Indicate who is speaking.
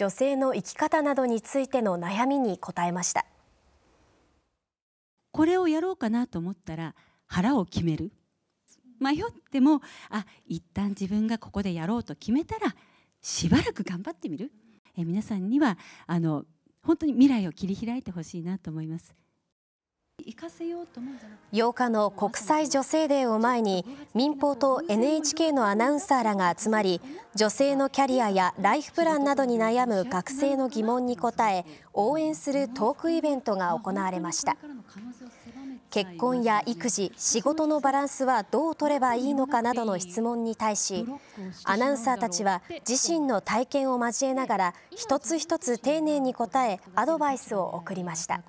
Speaker 1: 女性の生き方などについての悩みに答えました
Speaker 2: これをやろうかなと思ったら腹を決める
Speaker 1: 迷って
Speaker 2: もあ一旦自分がここでやろうと決めたらしばらく頑張ってみるえ皆さんにはあの本当に未来を切り開いてほしいなと思います。
Speaker 1: 8日の国際女性デーを前に民放と ＮＨＫ のアナウンサーらが集まり女性のキャリアやライフプランなどに悩む学生の疑問に答え応援するトークイベントが行われました結婚や育児仕事のバランスはどう取ればいいのかなどの質問に対しアナウンサーたちは自身の体験を交えながら一つ一つ丁寧に答えアドバイスを送りました。